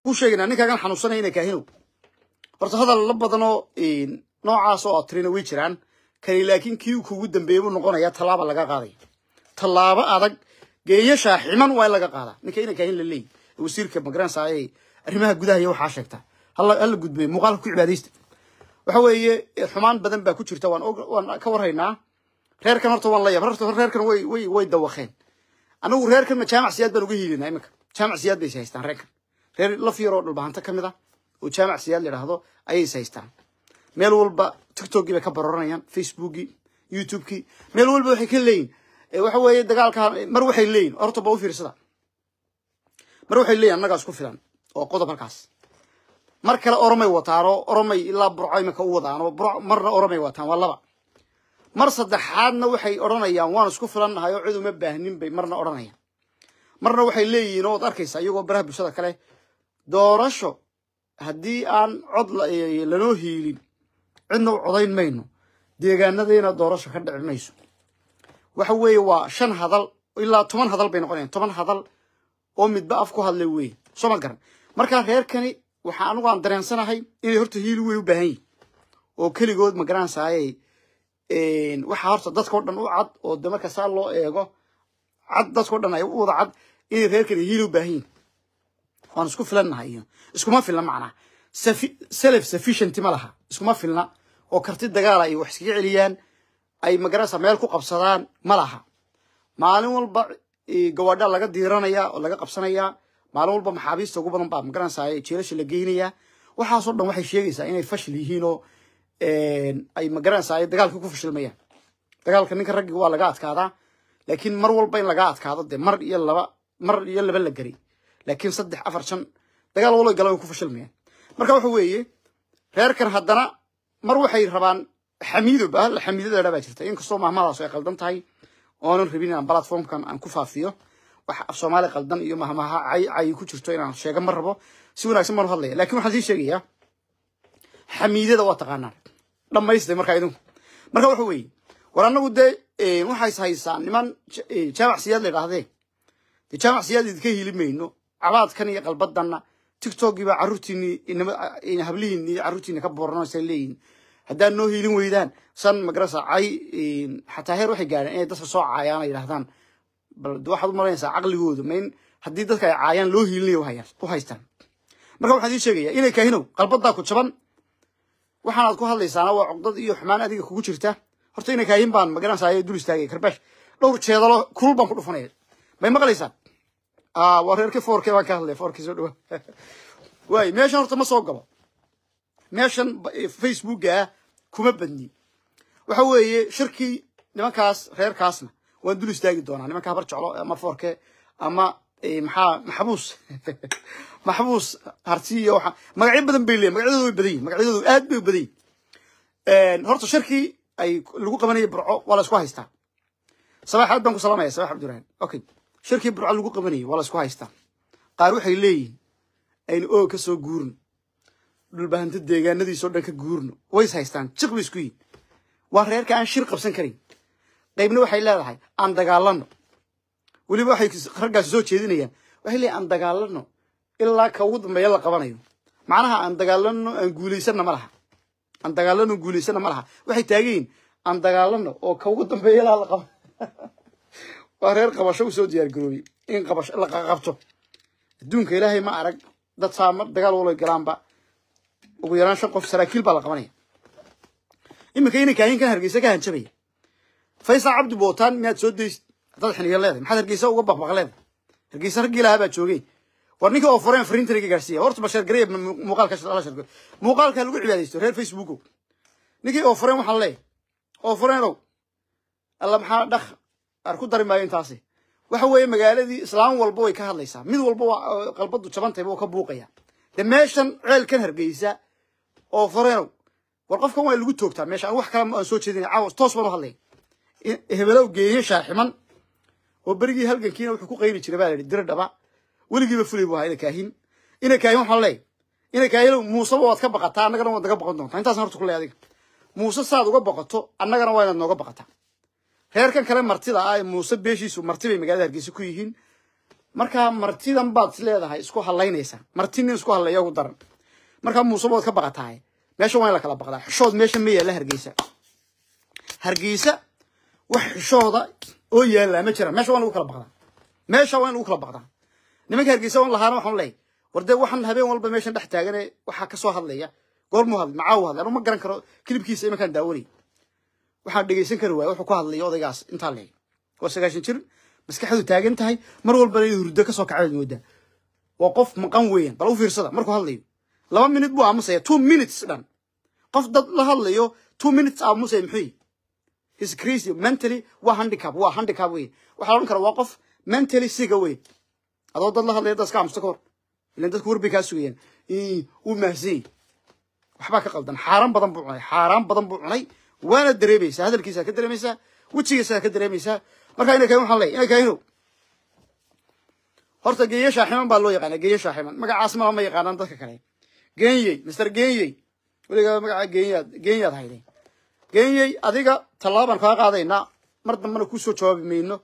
ku sheegaynaa ninkaagan xanuunsanaya ina kaahinow horta hadal la badanoo noocaas oo aad way jiraan kani laakiin kii kugu dambeeya buu noqonayaa tallaaba laga qaadaya tallaabo adag geeyashaa ximan waa in laga qaadaa ninka ina kaahin la leeyi wasiirka magaranaysa ee arrimaha gudaha iyo waxaa sheegta hala gudbe muuqaalka ku cibaadaysta waxa weeye xumaan badan baa ku jirta waan ka warhaynaa reerkan horta waan la yaab reerkan way way way dawaqeen anagu reerkan jaamac siyaad baan uga hiilinaa iminka jaamac siyaad bay is reerkan reer laf yar oo dhulbahanta ka mid ah oo jaamac siyaad la yidhaahdo ayay is meel walba tiktokgii bay ka baroranayaan facebookgii youtubekii meel walba waxay ka leeyihin waxa weeye dagaalka mar waxay leeyihin horta u fiirsada mar waxay leeyihin annagaa isku filan oo qodob halkaas mar kale oromay wataanoo oromay ilaa burco iminka u wadaanoo marna oromay wataan waa laba mar saddexaadna waxay odhanayaan waan isku filannahay oo cid uma baahnin bay marna odhanayaan marna waxay leeyihiin oo ad arkaysa iyagoo baraha bulshada kale doorasho haddii aan cod lanoo hiilin cidna u codayn mayno deegaanadayna doorasho ka dhici mayso waxa weeye waa shan hadal ilaa toban hadal bay noqonayan toban hadal oo midba af ku hadlay weeye soo ma garan markaa reerkani waxaa anugu aan dareensanahay inay horta hiili way u baahan yihin oo keligood ma garanaysaayay waxaa horta dadko dhan u cad oo de marka saa loo eego cad dadkao dhan ay u wada cad inay reer kale hiil u baahiin waan isku filannahay iyo iskuma filna macnaa self sufficienty ma laha iskuma filna oo karti dagaala ay wax iskaga celiyaan ay magarasa meel ku qabsadaan ma laha maalin walba gawaadha laga diiranayaa oo laga qabsanayaa maalin walba maxaabiista ugu badan baa magarasa jiilasha la geynayaa waxaasoo dhan waxay sheegaysaa inay fashil yihiin oo ay magaranaysa ay dagaalka ku fashilmayaan dagaalka ninka raggiga waa laga adkaadaa laakiin mar walba in laga adkaado dee mar iyo laba mar iyo laba la gari laakiin saddex afar shan dagaal walo gala ku fashilmayaan marka waxa weeye reerkan haddana mar waxay rabaan xamiidob ah xamiidada dhaa baa jirta inkastoo mahmadaas ay qaldan tahay oonan rabin inaan platformkan aan ku faafiyo waxa af soomaali qaldan iyo mahmaha cay ku jirto inaan sheega ma rabo si wanaagsan baan u hadlaya lakin waxaan sii sheegayaa xamiidada waa taqaanaan dhamaystay markaa idinku marka waxa weeye war annagu dee eh, waxays haysaa niman eh, jaamac siyaad la idhaahdee dee jaamac siyaad idinka hili mayno cabaadkan iyo qalbadanna tictokgii baa eh, hablihiinii carruurtiina ka booranaysay leeyihin haddaan noo hiilin weydaan san magarasa cay xataa heer waxay gaadheen inay dadka soo caayaan ay yidhahdaan bal waxaad u malaynaysaa caqligooda ma haddii dadka ay caayaan loo hiilinaya u haystaan marka waxaan idiin sheegayaa inay kahinow qalbadaa ku jaban waxaanaad ku hadlaysaana waa cogdad iyo xumaan adiga kugu jirta horta ina ahin baan magaranasaayo dul istaagay karbash dhowr jeedalo kulul baan ku dhufanaya may maqlaysaa ah, waa reerke foorke baan ka hadlaya foorkii soo dhawa waay meeshan horta ma soo galo meeshan eh, facebooka kuma badni waxa weeye shirkii nimankaas reerkaasna waan dul istaagi doonaa nimanka habar jeclo ama foorke ama Eh, maxaa maxbuus maxbuus harti iyo waxa magacyo badan bay leeyihin magacyadooda way badan yihin aad bay u badan yihin eh, horta shirkii ay lagu qabanayay burco waa la isku haystaa sabax aad baan ku salaamaya sabax cabdirahan okay shirkii burco lagu qabanayay waa la isku haystaa qaar waxay leeyihin aynu oo ka soo guurno dhulbahanto deegaanadiisoo dhan ka guurno way haystaan jiq bay isku yihin waa reerka aan shir qabsan karin qaybna waxay leedahay aan dagaalano weliba waxay raggaasi soo jeedinayaan waxay leeyiin aan dagaalano ilaa ka ugu dambeeya la qabanayo macnaha aan dagaalano aan guulaysanna ma aan dagaalano guulaysanna ma waxay taagayiin aan dagaalano oo ka ugu dambeeya la qaba waa reer qabasho usoo diyaargaroobay in qabasho la qaqabto adduunka ilaahay ma arag dad saamar dagaal walo galaanba ugu yaraan shan qof saraakiil baa la qabanaya iminka inanka ahinkan hargeysa ka hanjabaya faysal cabdi bootaan miyaad soo daysid haddaad xiniga leedahay maxaad hargeysa uga baqbaq leedahay hargeysa raggii lahaa baa joogay war ninka oo foreen frintriga gaarsiiya horta ma sheergaraya muuqaalka la lagu cibaadaysto reer facebookow ninkii oo foreen waxaan leeyahay oo foreenow alla maxaa dhaq ar ku dari maayo intaasi waxa weeye magaaladii islaam walba way ka hadlaysaa mid walba qalbadu jabantayba oo ka buuqaya de meeshan ceelkan hargeysa oo foreenow war qofkan waa lagu toogtaa meesha aan wax kala aan soo jeedin caawa toos baan u hadlay hebelow geeye shaaximan oo berigii halgankiina wuxuu ku qayli jira baa layihi diro dhaba weligiiba fulay bu ahaa ina kaahin ina kaahin waxaan leey ina kaahin muuseba waad ka baqataa annagana waad naga baqon doontaa intaasan horta ku leey adiga muuse saad uga baqato annagana waa inaad nooga baqataa reerkan kale martida ah ee muuse beeshiisu marti bay magaalada hargeysa ku yihiin markaa martidan baad leedahay isku halaynaysaa marti isku hadlaya ugu daran markaa muuseba waad ka baqataa meesha waa in la kala baqdaa xishood meesha ma yaalla hargeysa hargeysa wax xishooda oo yaallaa ma jiraan meesha waa in lagu kala baqdaa meesha waa in lagu kala baqdaa nimanka hargeysa waan lahaana waxaan leey war waxaan habeen walba meeshan dhex taagane waxaa ka soo hadlaya goormuu hadlay macaawuu hadlay anuu ma garan karo kilibkiisa imankaan daawanay waxaan dhegaysan kari waaya wuxuu ku hadlaya odaygaas intaa leey waa sagaashan jir maskaxdu taagan tahay mar walbana inuu hurdo kasoo kacabaad moodaa waa qof maqan weeyaan bal u fiirsada markuu hadlayo laba minute buu aamusaya two minutes dhan qof dad la hadlayo two minutes aamusaya muxuu yihi is crazy mentally waa handicap waa handicap wey waxa oran kara waa qof mentally siga wey adoo dad la hadlaya daska amsta kahor ilan dadku warbi kaa sugayaan wuu mahadsan waxbaa ka qaldan xaaraan badan buu cunay xaaraan badan buu cunay waana dareemaysaa hadalkiisaa ka dareemaysaa wejigiisaa ka dareemaysaa marka ina waxaan leey ina horta geeye shaaximan baa loo yaqaana geeye shaaximan magacaas maha ma yaqaanaan dadka kale genyey mister genyey weligaa magaca genyaad genyaad hayday genyey adiga tallaabaan kaa qaadaynaa mar dambana kusoo jawaabi mayno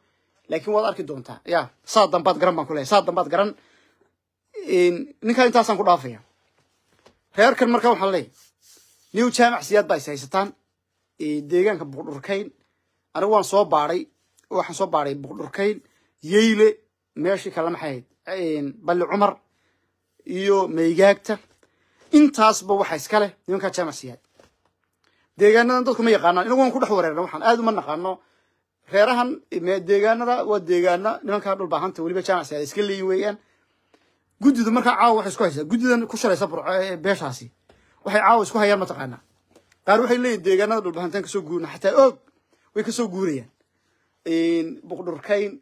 laakiin waad arki doontaa ya saa dambaad garan baan kuleeya saa dambaad garan ninkaa intaasaan ku dhaafaya reerkan marka waxaan leeyahy new jaamac siyaad baa is haysataan deegaanka buqdhurkayn anigu waan soo baadhay waxaan soo baadhay buqdhurkayn yeyle meeshii kale maxay ahayd balli cumar iyo maygaagta intaasba waxaa iska leh nimankaa jaamac siyaad deegaanadan dadku ma yaqaanaan inagu waan ku dhex wareerna waxaan aad uma naqaano reerahan deegaanada waa deegaano nimankaa dhul baahanta weliba jaanacsi ay iska leeyi weeyaan guddidu markaa caawa waxay isku haysaa guddidan ku shalaysa eh, eh, beeshaasi waxay caawa isku hayaan mataqaanaa qaar waxay leeyihin deegaanada dhulbaahantaan kasoo guurna xataa oog way kasoo guurayaan buqdhurkayn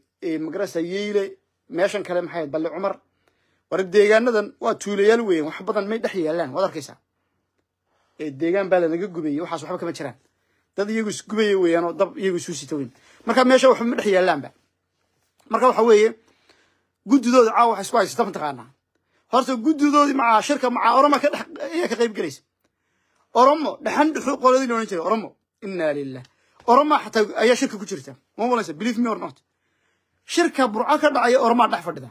magarasa yeyle meeshan kale maxay balli cumar war deegaanadan waa tuulayaal weeyaan wax badan may dhex yeelaan waad arkaysaa deegaan baa lanaga gubayay waxaas waxba kama jiraan dad iyagu isgubaya weeyaan oo dab iyagu isuu sita weyn marka meesha waxba ma dhex yaallaanba marka waxa weeye guddidooda caawa waxa isku haysata mataqaanaa horta guddidoodii macaa shirka macaa oroma ka dhex ka qayb galaysa oromo dhexan dhuxu qoladii loohan jiray oromo inna lillah oroma xataa ayaa shirka ku jirta ma believe me or not shirka burco ka dhacaya oromaa dhex fadhida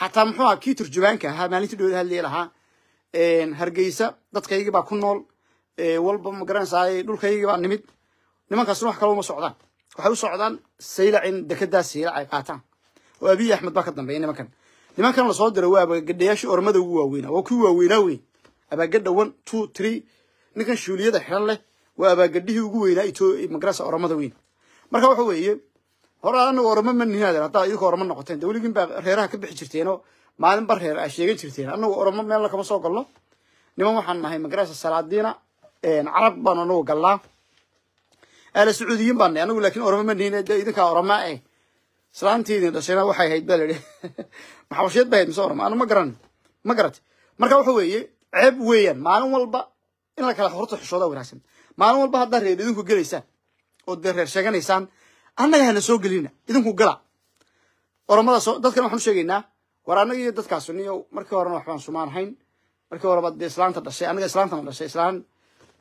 xataa muxuu ahaa kii turjubaanka ahaa maalintii dhowda hadlaya lahaa hargeysa dadkaygii baa ku nool walba magaranaysaay dhulkaygii baa nimid nimankaasna wax kala uma socdaan waxay u socdaan saylac in dekedaas saylac ay qaataan oo abiy axmed baa ka dambeeya nimankan nimankan lasoo diro waa abagadhayaashii ormada ugu waaweynaa waa kuwi waaweynaa weyn abaagadha one two three ninkan shuuliyada xiran leh waa abaagadhihii ugu weynaa magaranaysa ah ormada weyn marka waxa weeye hore anaga ormo ma nihaadeen haddaa idinka ormo noqoteen de baa reeraha ka bixi jirteenoo maalin bareer ay sheegan jirteen anagu oromo meelna kama soo galno niman waxaan nahay magarasa salaadiina carab baan anagu galnaa aala sacuudiyiin baan nahy anagu lakin oromo ma nihin idinkaa oromaa eh islaantiidin dhashayna waxay hayd baa laidhi maxabasheed bay hayd mise oroma anu ma garan ma garat marka waxa weeye ceeb weeyaan maalin walba in la kala horta xushooda wanaagsan maalin walba haddaa reer idinku gelaysaan oo dee reer sheeganaysaan annaga hana soo gelina idinku gala oromada dadkana waxaan u sheegaynaa war annaga iyo dadkaa suniyo markii horena waxbaan sumaanhayn markii horeba dee islaanta dhashay annaga islaantana dhashay islaan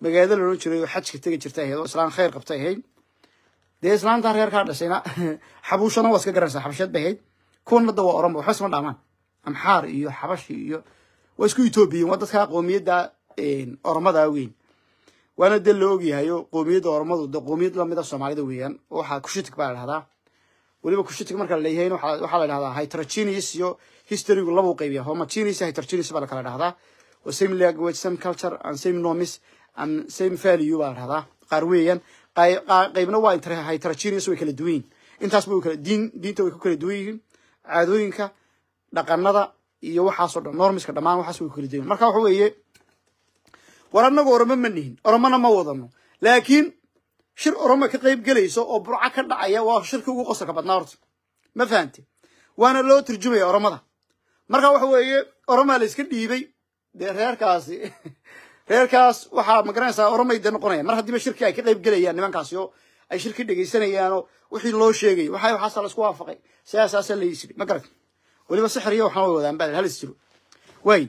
magaada loolan jiray oo xajka tegi jirtay ahayd oo islaan khayr qabtay ahayd dee islaantaa reerkaa dhashayna xabuushana waa iska garanaysaa xabasheed bay ahayd kuwanna da waa oranba waxba dhamaan amxaar iyo xabashi iyo waa isku etoobiyan waa dadkaa qoomiyadda ormada weyn waana de la ogyahay oo qoomiyadda ormadu de qoomiyad lamida ah soomaalida weeyaan oo waxaa kushitig baa la dhahdaa weliba kushitig marka laleeyahayn waxaa la dhahdaa hytrogenes iyo historygu labuu qaybiya homogenes hytrogenes baa la kala dhahdaa oo same language same culture and same nomis and same value baa la dhahdaa qaar weeyaan qaybna waa hytrogenes way kala duwan yihin intaasba way kala diin diinta way ku kala duwan yihiin caadooyinka dhaqanada iyo waxaasoo dhan normiska dhammaan waxaas way ku kala duwan marka waxa weeye war annagu oroma ma nihin oromana ma wadano laakiin shir oroma ka qayb gelayso oo burca ka dhacaya waa shirka ugu qosolka badnaa horta ma fahamte waana loo turjumaya oromada marka waxa weeye oromaa la dhiibay dee reerkaasi reerkaas waxaa magaranaysaa oromay dee noqonaya mar haddiiba shirkii ay ka qayb gelayaan nimankaasi ay shirki dhegaysanayaanoo wixii loo sheegay waxa waxaasa la waafaqay siyaasaasa la ma garat weliba sixriyo waxaan way wadaan bal hal jiro waay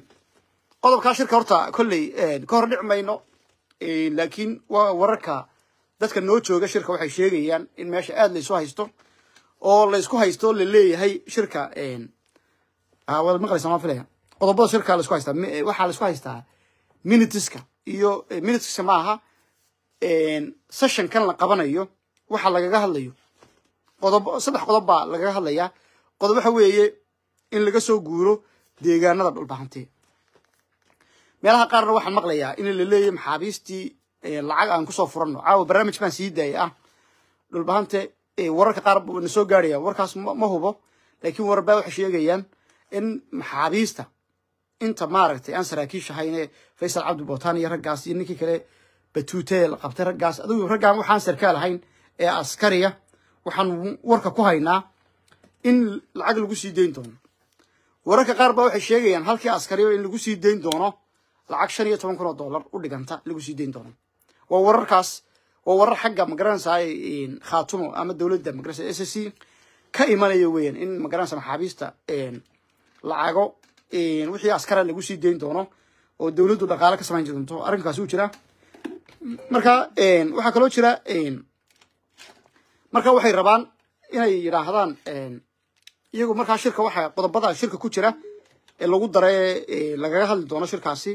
qodobkaa shirka horta kolley ka hor dhic mayno laakiin waa wararka dadka noo jooga shirka waxay sheegayaan in meesha aada laysu haysto oo laysku haysto laleeyahay shirka ah, waad qodobada shirka laysku haystaa eh, waxaa laysku haystaa minitiska iyo eh, minitiska maaha aha kan la qabanayo waxa lagaga hadlayo qodob saddex qodob baa lagaga hadlayaa qodob waxa weeye in laga soo guuro deegaanada dhulbaxantee meelaha qaarna waxaan maqlayaa in laleeyahay maxaabiistii lacag aan kusoo furanno caawa barnaamij baan sii daaya ah dhulbahante wararka qaar buu na warkaas ma hubo laakiin warar baa waxay sheegayaan in maxaabiista inta maaragtay aan saraakiish ahayne faysal cabdi bootaan iyo raggaas iyo ninkii kale batuutee la qabtay raggaas adigu raggaan waxaan sarkaal ahayn ee askariya waxaan warka ku haynaa in lacag lagu sii dayn doono wararka qaar baa waxay sheegayaan halkii askariyo in lagu sii dayn doono lacag shan iyo toban kun oo dollar u dhiganta lagu sii dayn doono waa wararkaas waa warar xagga magaranaysa khaatumo ama dowladda magaranaysa s c ka imanayo weyaan in magaranaysa maxaabiista lacago wixii askara lagu sii dayn doono oo dowladdu dhaqaale ka samayn doonto arrinkaas u jira marka waxaa kaloo jira marka waxay rabaan inay yidhaahdaan iyagu markaa shirka waxaa qodobada shirka ku jira ee lagu dare lagaga hadli doono shirkaasi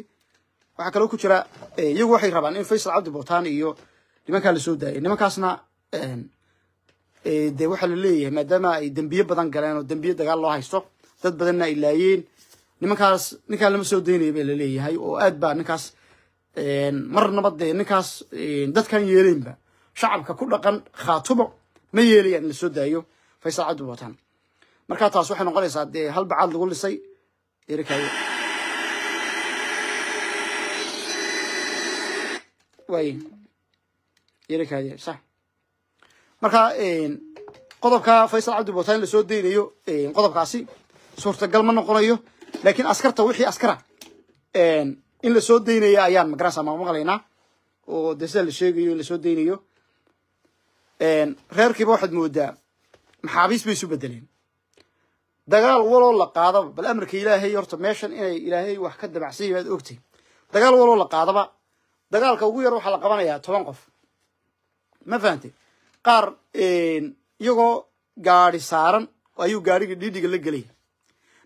waxaa kaloo ku jira eh, iyagu waxay rabaan in faysal cabdi botan iyo nimankaa lasoo daayay nimankaasna eh, eh, de waxaa la leeyahay maadaama ay dembiyo badan galeen oo dembiye dagaal loo haysto dad badanna ay laayeen nimankaas ninkaa lama soo daynaya ba laleeyahay oo aad baa ninkaas marnaba dee ninkaas dadkan yeeleynba shacabka ku dhaqan khaatumo ma yeelayaan in lasoo daayo faysal cabdi botan markaa taas waxay noqonaysaa dee hal bacaad lagu lisay way yarakaadeen marka qodobka faysal cabdi botain lasoo deynayo qodobkaasi suurtagal ma noqonayo laakiin askarta wixii askara in lasoo daynaya ayaan magarasa ma maqlaynaa oo de la sheegayo in lasoo daynayo reerkiiba waxaad moodaa maxaabiis bay isu bedeleen dagaal waloo la qaadaba bal amarka ilaahay horta meeshan inay ilaahay wax ka dabacsanyabaad ogtay dagaal waloo la qaadaba dagaalka ugu yar waxaa la qabanayaa toban qof ma fahamtay qaar iyagoo gaari saaran ayuu gaarhigii dhiidhiga la gelaya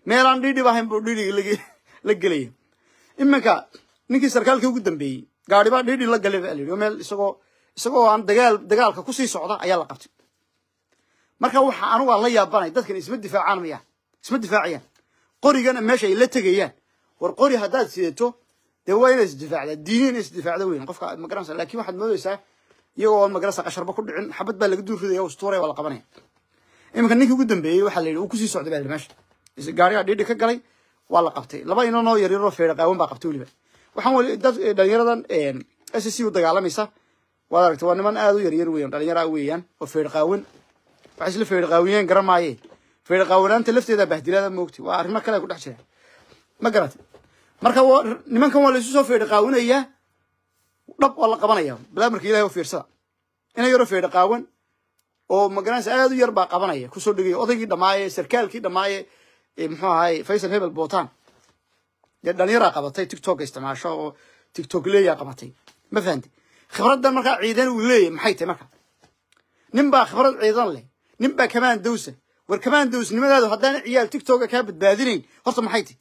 meelaan dhiidhib ahayn buu dhiidhiga la gelaya iminka ninkii sarkaalkii ugu dambeeyey gaari baa la galay baa la yidhi oo meel isagoo isagoo aan dagaal dagaalka kusii socda ayaa la qabtay marka waxa anugu aan la yaabanay dadkan isma difaacaan mayaan isma difaacayaan qorigana meesha ay la tegayaan war qori haddaad sidato dee waa inaad isdifaacdaa diini ina isdifaacda weyn qofka aad magaranaysa lakin waxaad moodaysaa iyagoo aan magarasa qasharba ku dhicin xabad baa laga duur ridaya ustuuraya waa la qabanaya iminka ninkii ugu dambeeyey waxaa la yidhi uu kusii socday baa la meesha gaarigaa dhiidhi ka galay waa la qabtay laba inanoo yaryaroo feedha qaawan baa qabtay weliba waxaan weli dhalinyaradan s c u dagaalamaysa waad aragta waa niman aada u yaryar weyan dhalinyara weeyaan oo feedh qaawan waxay isla feedh qaawiyeen garan maaye feedh qaawanaanta lafteeda bahdilaada moogtay waa arrimo marka nimankan waa la isu soo feedha dhab waa la qabanaya balaa marka ilahay oo fiirsada ina yaro feedha qaawan oo magaranaysa aad u yar baa qabanaya kusoo dhegaya odaygii dhammaaye sarkaalkii dhammaaye muxuu ahaye faysal hebel bootan dee dhallinyaraa qabatay tictok isticmaasho oo tictok leeyaa qabatay ma fahamte khibraddan markaa ciidan uu leeyahy maxay tahy marka nin baa khibrad ciidan leh nin baa kamaan dowsa war kamaan dowsnimadaadu nimadaadu haddaana ciyaal tictoka kaa badbaadinayn horta maxay tahy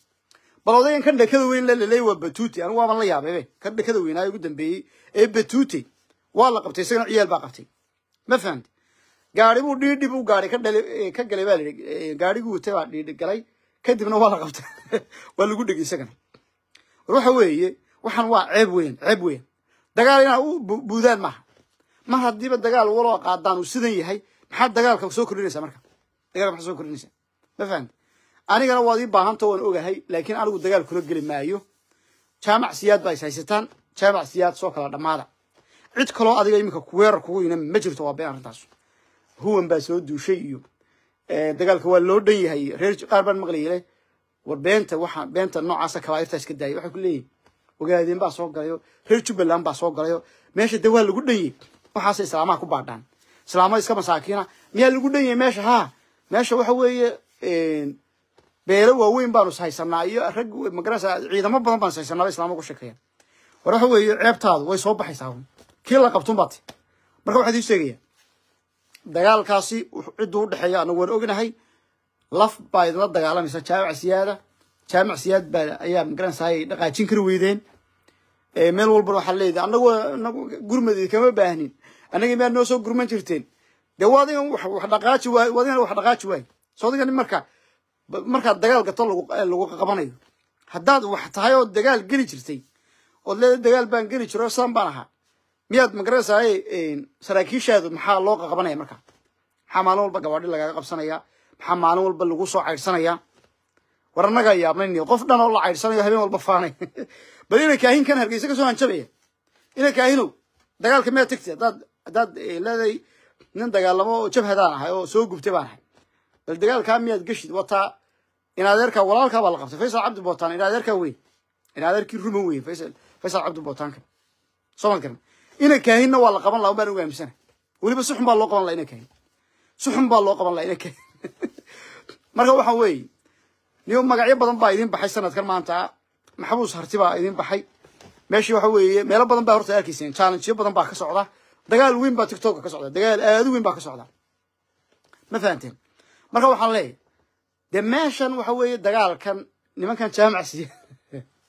bal kan dhakada weyn la waa batuute anigu waaban la yaabeybe kan dhakada weynaa ugu dambeeyey ee batuute waa la qabtay isagana ciyaal baa qabtay ma fahamti gaari buu dhiidhib u gaadhay ka galay baa lihi gaariguu watay baa dhiidhi galay kadibna waa la qabtay waa lagu dhegay isagana waxa weeye waxaan waa ceeb weyn ceeb weyn dagaal inaa u buudaan maaha ma haddiiba dagaal waloo qaadaan uu sidan yahay maxaad dagaalka soo kordhinaysaa marka dagaalka maxaad soo kordhinaysaa ma fahamti anigana waad ii baahanta waan ogahay laakiin anigu dagaal kula geli maayo jaamac siyaad baa is haysataan jaamac siyaad soo kala dhammaada cid kaloo adiga iminka kuweerar kugu yina ma jirto waa been arrintaas huwan baa soo duushay iyo dagaalka waa loo dhan yahay reer qaar baan maqlayay war beenta waxa beenta noocaasa kabaairtaa iska daayay waxay ku leeyihin ogaadeen baa soo galayo reer jubbaland baa soo galayo meesha dee waa lagu dhanyay waxaase islaamaha ku baadhaan islaamada iska masaakiina miyaa lagu dhanyay meesha haa meesha waxa weeye beelo waaweyn baanu haysanaa iyo rag magarasa ciidamo badan baan ishaysanaa islaama ku sheekeeya war waxa weeye ceebtaadu way soo baxaysaa kii la qabtun baati marka waxaan idiin sheegayaa dagaalkaasi cidduu u dhexeeya anagu waan ognahay laf baa idinla dagaalamaysa jaamic siyaada jaamic siyaad baa ayaa magaranasay dhaqaajin kari weydeen meel walba waxaa leedahay anagu gurmadeed kama baahnin annaga maad noo soo gurman jirteen dee waadigan wax dhaqaaji waay waadigan wax dhaqaaji waay soo digan marka markaa dagaal gato lagu qabanayo haddaad wax tahay oo dagaal geli jirtay ood leeda dagaal baan geli jiro saan baan ahaa miyaad magaranaysaay saraakiishaadu maxaa loo qaqabanaya markaa maxaa maalin walba gabaadhi lagaaga qabsanaya maxaa maalin walba lagu soo caydhsanaya war annagaa yaabnayn qof dhan oo la caydhsanayo habeen walba faanay bal ina kaahin kan hargeysa kasoo hanjabaya ina kaahinow dagaalka miyaad tegtay haddaad haddaad eh, nin dagaalamo oo jabhadaan ahay oo soo gubtay baan ahay bal dagaalkaa miyaad geshid wataa in adeerkaa la qabtay faysal cabdi bootaan in adeerkaa weyn in adeerkii weyn faysal faysal cabdi bootaanka soomaan garan ina kaahinna waa la qaban laha un baan aaminsana weliba suxun baa loo qaban laha ina kaahin suxun baa loo qaban laha ina kaahin marka waxaan weeye niyo magacyo badan baa idin baxay sanadkan maanta maxbuus harti baa idin baxay meeshii waxa weeye meelo badan baa horta arkayseen challengeyo badan baa ka socda dagaal weyn baa tiktok ka socda dagaal aada weyn baa ka socda ma fahanteen marka waxaan leeyahy dee meeshan waxa weeye dagaalkan nimankan jaamacsi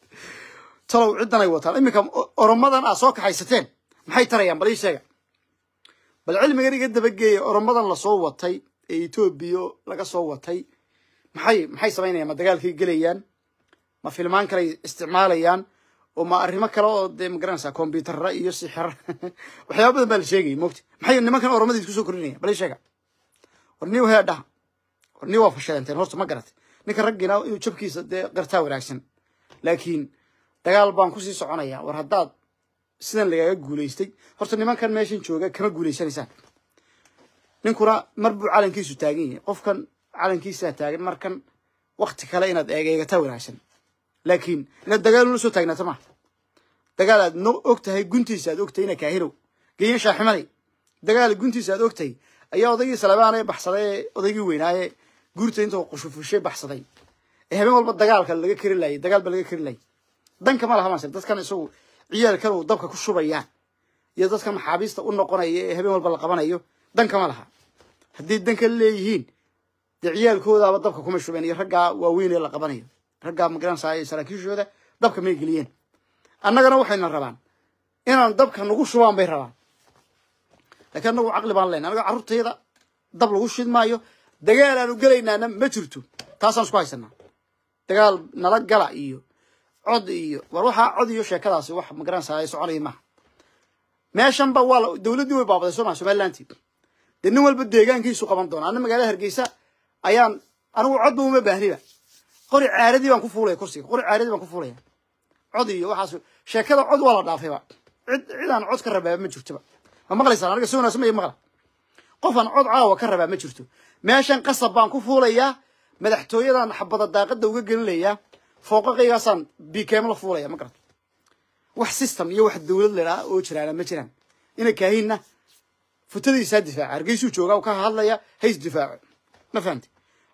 talow ciddanay wataan iminka oromadan aad soo kaxaysateen maxay tarayaan bal ii sheega bal cilmigan iga dabageeya oromadan lasoo watay ee etoobiya laga soo watay maxay maxay samaynayaan ma dagaalkay gelayaan ma filmaan kale isticmaalayaan oo ma arrimo kale oo dee magaranaysaa kombyuutarra iyo sixira waxyaaba badan baa la sheegaya mogta maxay nimankan oromadii isku soo bal ii sheega war niw hee dhaha ni waa fashalanteen horta ma garatay ninka raggiina inuu jabkiisa dee qartaa wanaagsan laakiin dagaal baan kusii soconaya war haddaad sidan lagaaga guuleystay horta nimankan meeshan jooga kama guulaysanaysaan ninkuna mar buu calankiisu taagan yahay qofkan calankiisaa taagan markan wakti kale inaad eegeegataa wanaagsan laakiin inaad dagaal ula soo taagnaato maaha dagaal aad no og guntiisa aad ogtahay ina kaahirow geeyan shaaximanay dagaal guntiisa aad ogtahay ayaa odaygii salabaan ee odaygii weynaaye guurta intoo qushufushe baxsaday ee eh, habeen walba dagaalka laga kari laayay dagaal laga kari laayay danka ma laha maser dadkan isagu ciyaal kale dabka ku shubayaan iyo dadka maxaabiista u noqonaya ee eh, habeen walba la qabanayo danka ma laha hadday danka leeyihiin dee ciyaalkoodaaba dabka kuma shubeen iyo raggaa waaweyn ee la qabanayo raggaa magaranasay saraakiishooda dabka may geliyeen annagana waxayna rabaan inaan dabka nagu shubaan bay rabaan lakiin annagu caqli baan leyn annaga carruurtayda dab lagu shid maayo dagaal aanu gelaynaana ma jirto taasaan isku haysanaa dagaal nala gala iyo cod iyo war waxaa cod iyo sheekadaasi wax magaraansaa ay soconaya maaha meeshanba waa la dawladdii way baabaday soo maa somalilanti dee nin walba deegaankiisu qaban doona ana magaalada hargeysa ayaan anigu codba uma baahniba qori caaradii baan ku fuulaya kursiga qori caaradii baan ku fuulaya cod iyo waxaas sheekada cod waa la dhaafayba cid cidaan cod ka rabaaba ma jirtoba ma maqlaysaan aniga si wanaagsan ma maqla qofaan cod caawa ka rabaa ma jirto meeshan qasab baan ku fuulayaa madaxtooyadan xabada daaqada uga gelinayaa fooqaqaygaasaan bikemo la fuulaya ma garata wax system iyo wax dowlad lahaa oo jiraana ma jiraan ina kaahinna futadiisaa difaaca hargeysuu joogaa ka hadlaya hays difaaco ma fahamti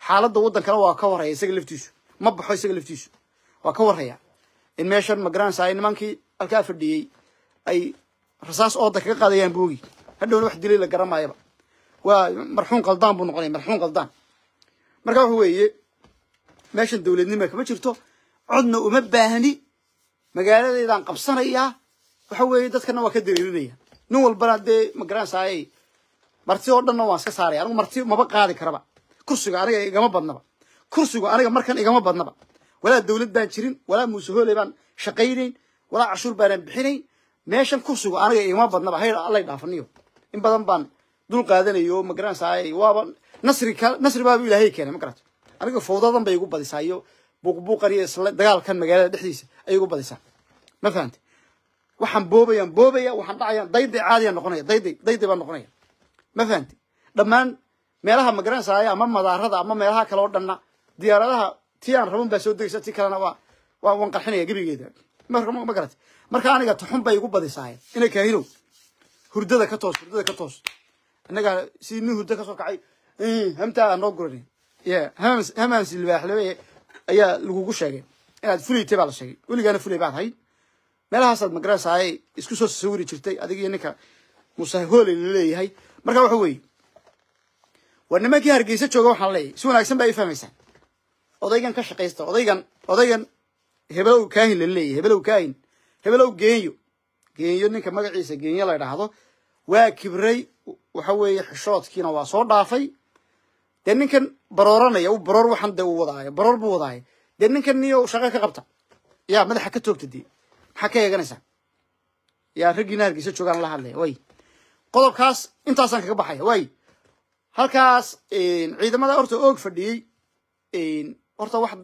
xaaladda waddankana waa ka waraya isaga laftiisu ma baxo isaga laftiisu waa ka warraya in meeshan magaranaysa ay nimankii alkaa fadhiyey ay rasaas ooda kaga qaadayaan boogi hadhowna wax dilay la garamaayaba waa marxuun qaldaan buu noqonaya marxuun qaldaan marka waxa weeye meeshan dowladnima kama jirto codna uma baahni magaaladeedaan qabsanayaa waxa weeye dadkana waa ka dariirinaya nin walbana dee magaranaysaay marti oo dhanna waan iska saaray anigu marti maba qaadi karaba kursiga aniga igama badnaba kursigu aniga markan igama badnaba walaa dawlad baan jirin walaa muusehooley baan shaqaynayn walaa cashuur baanaan bixinayn meeshan kursigu aniga igama badnaba hayr allay dhaafaniyo in badan baan dul qaadanayo ma garanaysaa waaba nasri nasri baaba ilaahay keenay ma garato aniga fawdadan bay igu badisaa iyo buuqbuuqan iyo dagaalkan magaalada dhexdiisa ayay igu badisaa ma fahante waxaan boobayaan boobaya waxaan dhacayaan dayday caadiyaan noqonaya dayday dayday baan noqonaya ma fahante dhammaan meelaha ma garanaysaa ama madaarada ama meelaha kale oo dhanna diyaaradaha tii aan rabon baa soo degaysa tii kalena waa waa waan qarxinaya gebigeeda ma marka aniga tuxun bay igu badisaaye inay kahinow hurdada ka toos hurdada ka toos innagaa sii hurdo ka soo kacay hamtaada noo guran hamaan silbaaxlabe ayaa lagugu sheegay inaad fulaytay baa la sheegay weligaana fulay baad hayd meelahaasaad magaranaysaay isku soo sawiri jirtay adigiyo ninka muuse hooley laleeyahay marka waxa weeye war nimankii hargeysa jooga waxaan leeyahy si wanaagsan baa i fahmaysaa odaygan ka shaqaysta odaygan odaygan hebelow kaahin laleeyahy hebelow kaahin hebelow geenyo geenyo ninka magaciisa geenyo la dhaahdo waa kibray waxa weeye xishoodkiina waa soo dhaafay dee ninkan barooranaya u baroor waxan dee u wadaayo baroor buu wadaayo dee ninkan niyo shaqa ka qabta yaa madaxa ka toogta dee maxaa ka eeganaysaa yaa raggii naharkiisa joogaan la hadlaya way qodobkaas intaasaan kaga baxaya way halkaas ciidamada horta oog fadhiyey horta wax